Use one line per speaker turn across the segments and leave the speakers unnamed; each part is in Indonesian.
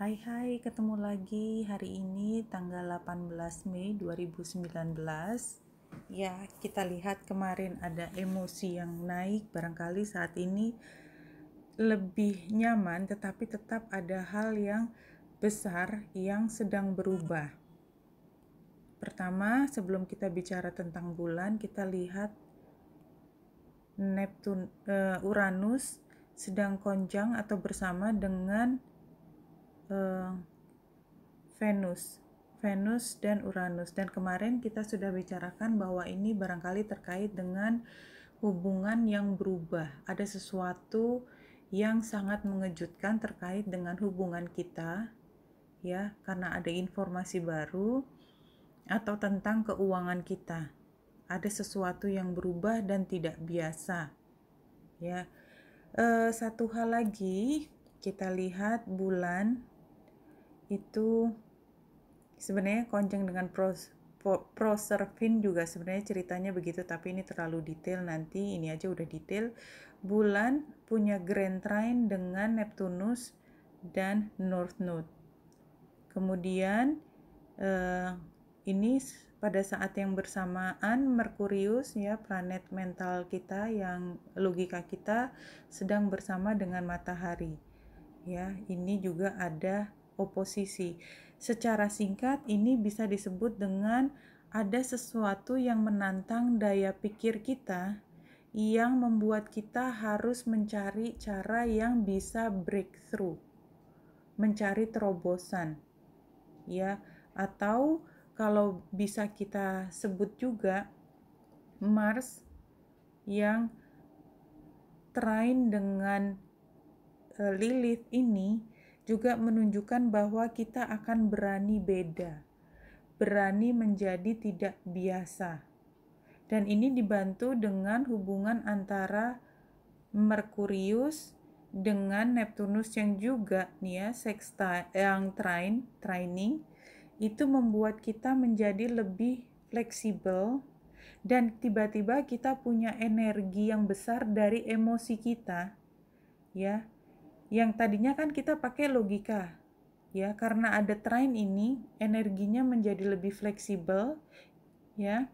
Hai hai, ketemu lagi hari ini tanggal 18 Mei 2019. Ya, kita lihat kemarin ada emosi yang naik, barangkali saat ini lebih nyaman tetapi tetap ada hal yang besar yang sedang berubah. Pertama, sebelum kita bicara tentang bulan, kita lihat Neptun uh, Uranus sedang konjang atau bersama dengan uh, Venus, Venus dan Uranus. Dan kemarin kita sudah bicarakan bahwa ini barangkali terkait dengan hubungan yang berubah. Ada sesuatu yang sangat mengejutkan terkait dengan hubungan kita ya, karena ada informasi baru atau tentang keuangan kita. Ada sesuatu yang berubah dan tidak biasa. Ya. E, satu hal lagi, kita lihat bulan itu sebenarnya konjeng dengan pros pro, Proservin juga sebenarnya ceritanya begitu tapi ini terlalu detail nanti ini aja udah detail bulan punya grand trine dengan Neptunus dan North Node kemudian eh, ini pada saat yang bersamaan Merkurius ya planet mental kita yang logika kita sedang bersama dengan matahari ya ini juga ada oposisi. Secara singkat, ini bisa disebut dengan ada sesuatu yang menantang daya pikir kita yang membuat kita harus mencari cara yang bisa breakthrough, mencari terobosan, ya, atau kalau bisa kita sebut juga Mars yang train dengan eh, Lilith ini juga menunjukkan bahwa kita akan berani beda, berani menjadi tidak biasa. Dan ini dibantu dengan hubungan antara Merkurius dengan Neptunus yang juga nih ya sexta yang train training itu membuat kita menjadi lebih fleksibel dan tiba-tiba kita punya energi yang besar dari emosi kita ya yang tadinya kan kita pakai logika ya karena ada train ini energinya menjadi lebih fleksibel ya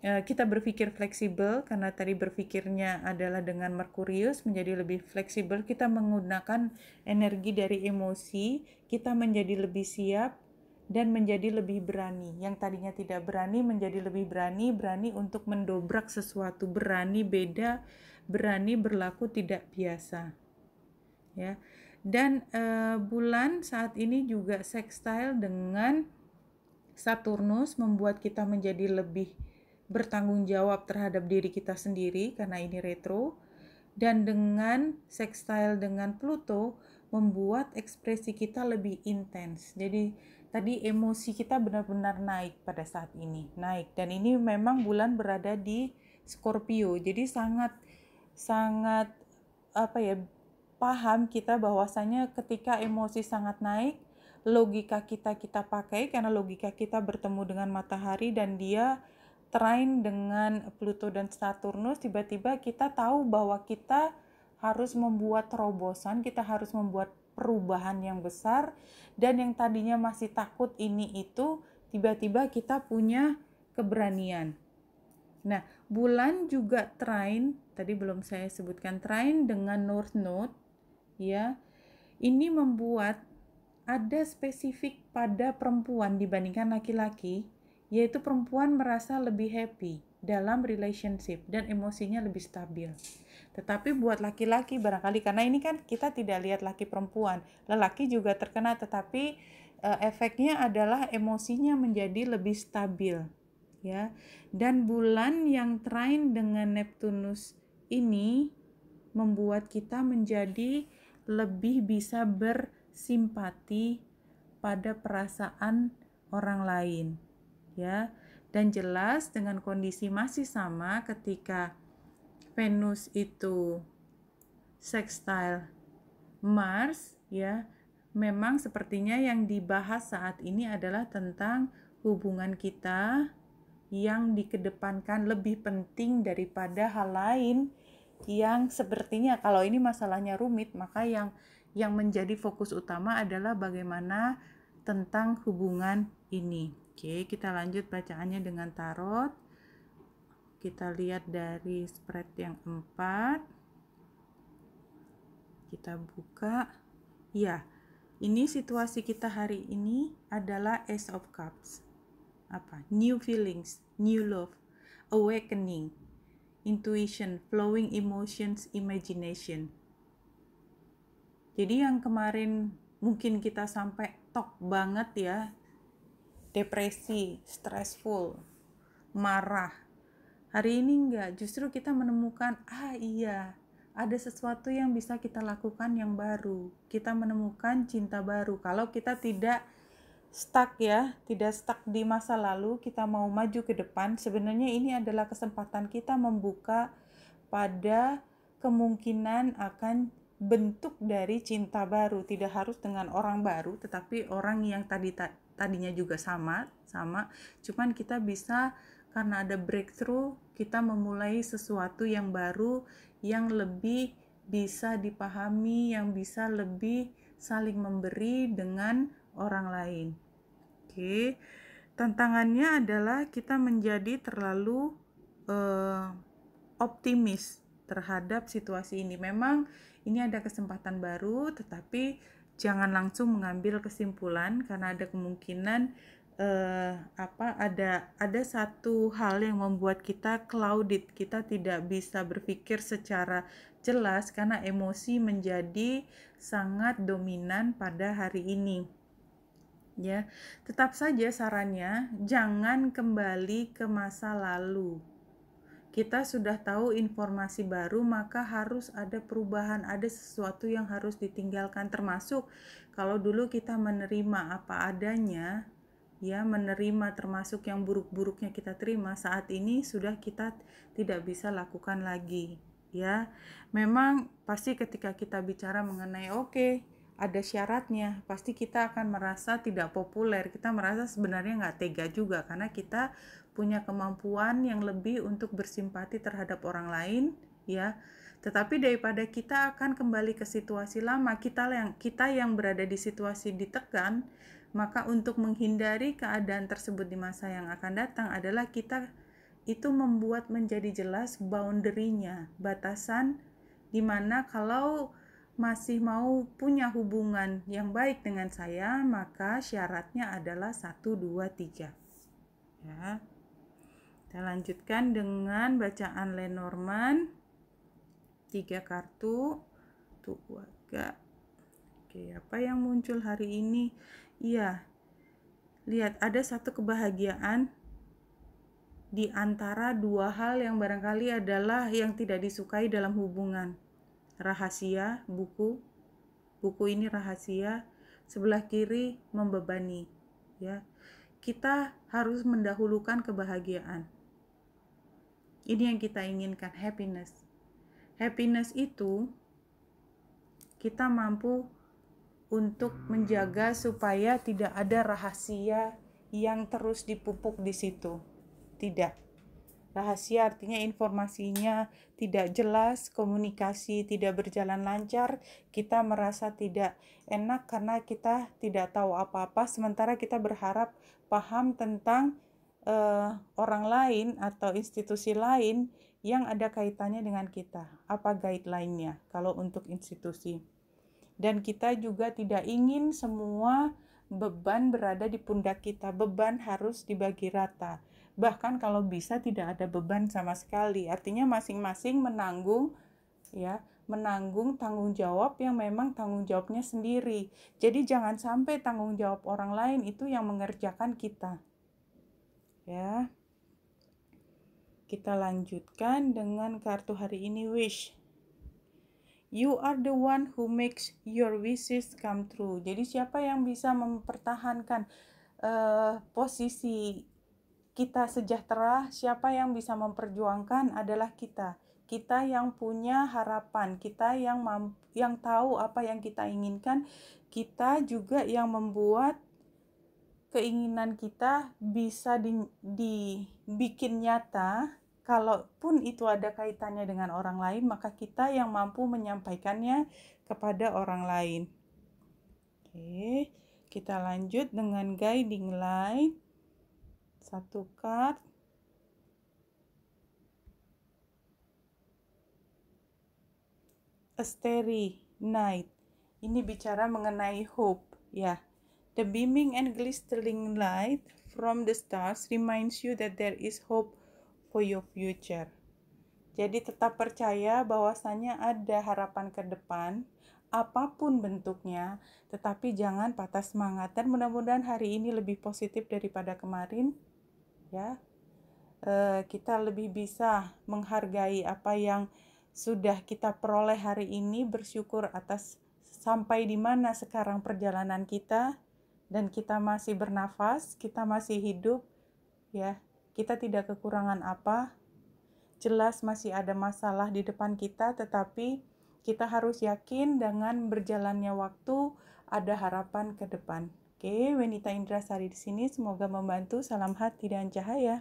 e, kita berpikir fleksibel karena tadi berpikirnya adalah dengan Merkurius menjadi lebih fleksibel kita menggunakan energi dari emosi kita menjadi lebih siap dan menjadi lebih berani yang tadinya tidak berani menjadi lebih berani berani untuk mendobrak sesuatu berani beda berani berlaku tidak biasa ya. Dan uh, bulan saat ini juga sextile dengan Saturnus membuat kita menjadi lebih bertanggung jawab terhadap diri kita sendiri karena ini retro dan dengan sextile dengan Pluto membuat ekspresi kita lebih intens. Jadi tadi emosi kita benar-benar naik pada saat ini, naik. Dan ini memang bulan berada di Scorpio. Jadi sangat sangat apa ya paham kita bahwasanya ketika emosi sangat naik, logika kita kita pakai karena logika kita bertemu dengan matahari dan dia train dengan Pluto dan Saturnus, tiba-tiba kita tahu bahwa kita harus membuat terobosan, kita harus membuat perubahan yang besar dan yang tadinya masih takut ini itu tiba-tiba kita punya keberanian. Nah, bulan juga train tadi belum saya sebutkan train dengan North Node ya. Ini membuat ada spesifik pada perempuan dibandingkan laki-laki, yaitu perempuan merasa lebih happy dalam relationship dan emosinya lebih stabil. Tetapi buat laki-laki barangkali karena ini kan kita tidak lihat laki perempuan, lelaki juga terkena tetapi e, efeknya adalah emosinya menjadi lebih stabil ya. Dan bulan yang trine dengan Neptunus ini membuat kita menjadi lebih bisa bersimpati pada perasaan orang lain ya dan jelas dengan kondisi masih sama ketika Venus itu sextile Mars ya memang sepertinya yang dibahas saat ini adalah tentang hubungan kita yang dikedepankan lebih penting daripada hal lain yang sepertinya kalau ini masalahnya rumit maka yang yang menjadi fokus utama adalah bagaimana tentang hubungan ini. Oke, kita lanjut bacaannya dengan tarot. Kita lihat dari spread yang empat. Kita buka. Ya, ini situasi kita hari ini adalah Ace of Cups. Apa? New feelings, new love, awakening, intuition, flowing emotions, imagination. Jadi yang kemarin mungkin kita sampai top banget ya, depresi, stressful, marah. Hari ini enggak, justru kita menemukan, ah iya, ada sesuatu yang bisa kita lakukan yang baru. Kita menemukan cinta baru. Kalau kita tidak stuck ya, tidak stuck di masa lalu, kita mau maju ke depan. Sebenarnya ini adalah kesempatan kita membuka pada kemungkinan akan bentuk dari cinta baru, tidak harus dengan orang baru, tetapi orang yang tadi tadinya juga sama, sama. Cuman kita bisa karena ada breakthrough, kita memulai sesuatu yang baru yang lebih bisa dipahami, yang bisa lebih saling memberi dengan orang lain. Oke. Tantangannya adalah kita menjadi terlalu uh, optimis terhadap situasi ini. Memang ini ada kesempatan baru, tetapi jangan langsung mengambil kesimpulan karena ada kemungkinan uh, apa ada ada satu hal yang membuat kita clouded kita tidak bisa berpikir secara jelas karena emosi menjadi sangat dominan pada hari ini ya. Tetap saja sarannya jangan kembali ke masa lalu. Kita sudah tahu informasi baru, maka harus ada perubahan, ada sesuatu yang harus ditinggalkan termasuk kalau dulu kita menerima apa adanya, ya menerima termasuk yang buruk-buruknya kita terima, saat ini sudah kita tidak bisa lakukan lagi, ya. Memang pasti ketika kita bicara mengenai oke okay, ada syaratnya pasti kita akan merasa tidak populer kita merasa sebenarnya nggak tega juga karena kita punya kemampuan yang lebih untuk bersimpati terhadap orang lain ya tetapi daripada kita akan kembali ke situasi lama kita yang kita yang berada di situasi ditekan maka untuk menghindari keadaan tersebut di masa yang akan datang adalah kita itu membuat menjadi jelas boundary-nya batasan mana kalau masih mau punya hubungan yang baik dengan saya, maka syaratnya adalah 1, 2, 3. Ya. Kita lanjutkan dengan bacaan Lenormand. tiga kartu. Tuh, agak. Oke, apa yang muncul hari ini? Iya, lihat ada satu kebahagiaan di antara dua hal yang barangkali adalah yang tidak disukai dalam hubungan rahasia buku buku ini rahasia sebelah kiri membebani ya kita harus mendahulukan kebahagiaan ini yang kita inginkan happiness happiness itu kita mampu untuk menjaga supaya tidak ada rahasia yang terus dipupuk di situ tidak Rahasia artinya informasinya tidak jelas, komunikasi tidak berjalan lancar, kita merasa tidak enak karena kita tidak tahu apa-apa, sementara kita berharap paham tentang uh, orang lain atau institusi lain yang ada kaitannya dengan kita. Apa guideline-nya kalau untuk institusi? Dan kita juga tidak ingin semua beban berada di pundak kita, beban harus dibagi rata bahkan kalau bisa tidak ada beban sama sekali artinya masing-masing menanggung ya menanggung tanggung jawab yang memang tanggung jawabnya sendiri jadi jangan sampai tanggung jawab orang lain itu yang mengerjakan kita ya kita lanjutkan dengan kartu hari ini wish You are the one who makes your wishes come true. Jadi siapa yang bisa mempertahankan uh, posisi kita sejahtera, siapa yang bisa memperjuangkan adalah kita. Kita yang punya harapan, kita yang mampu, yang tahu apa yang kita inginkan, kita juga yang membuat keinginan kita bisa di, dibikin nyata. Kalaupun itu ada kaitannya dengan orang lain, maka kita yang mampu menyampaikannya kepada orang lain. Oke, kita lanjut dengan guiding light satu card A Night ini bicara mengenai hope ya the beaming and glistening light from the stars reminds you that there is hope for your future jadi tetap percaya bahwasanya ada harapan ke depan apapun bentuknya tetapi jangan patah semangat dan mudah-mudahan hari ini lebih positif daripada kemarin ya e, kita lebih bisa menghargai apa yang sudah kita peroleh hari ini bersyukur atas sampai di mana sekarang perjalanan kita dan kita masih bernafas kita masih hidup ya kita tidak kekurangan apa jelas masih ada masalah di depan kita tetapi kita harus yakin dengan berjalannya waktu ada harapan ke depan Oke, Wenita Indra Sari di sini. Semoga membantu. Salam hati dan cahaya.